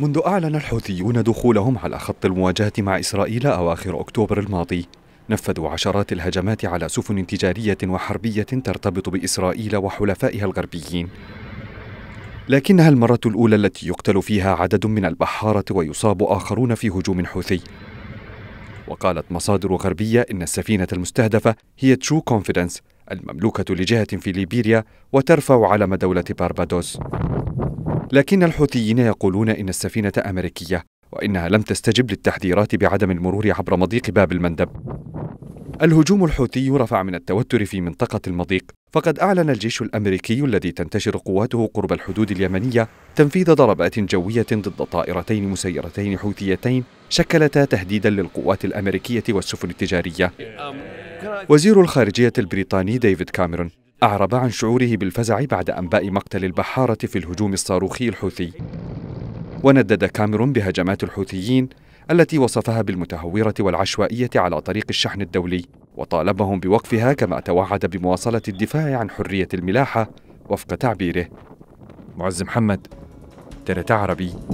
منذ أعلن الحوثيون دخولهم على خط المواجهة مع إسرائيل أواخر أكتوبر الماضي نفذوا عشرات الهجمات على سفن تجارية وحربية ترتبط بإسرائيل وحلفائها الغربيين لكنها المرة الأولى التي يقتل فيها عدد من البحارة ويصاب آخرون في هجوم حوثي وقالت مصادر غربية إن السفينة المستهدفة هي ترو كونفيدنس المملوكة لجهة في ليبيريا وترفع علم دولة باربادوس لكن الحوثيين يقولون إن السفينة أمريكية وإنها لم تستجب للتحذيرات بعدم المرور عبر مضيق باب المندب الهجوم الحوثي رفع من التوتر في منطقة المضيق فقد أعلن الجيش الأمريكي الذي تنتشر قواته قرب الحدود اليمنية تنفيذ ضربات جوية ضد طائرتين مسيرتين حوثيتين شكلتا تهديدا للقوات الأمريكية والسفن التجارية وزير الخارجية البريطاني ديفيد كاميرون أعرب عن شعوره بالفزع بعد أنباء مقتل البحارة في الهجوم الصاروخي الحوثي وندد كاميرون بهجمات الحوثيين التي وصفها بالمتهورة والعشوائية على طريق الشحن الدولي وطالبهم بوقفها كما توعد بمواصلة الدفاع عن حرية الملاحة وفق تعبيره معز محمد تلت عربي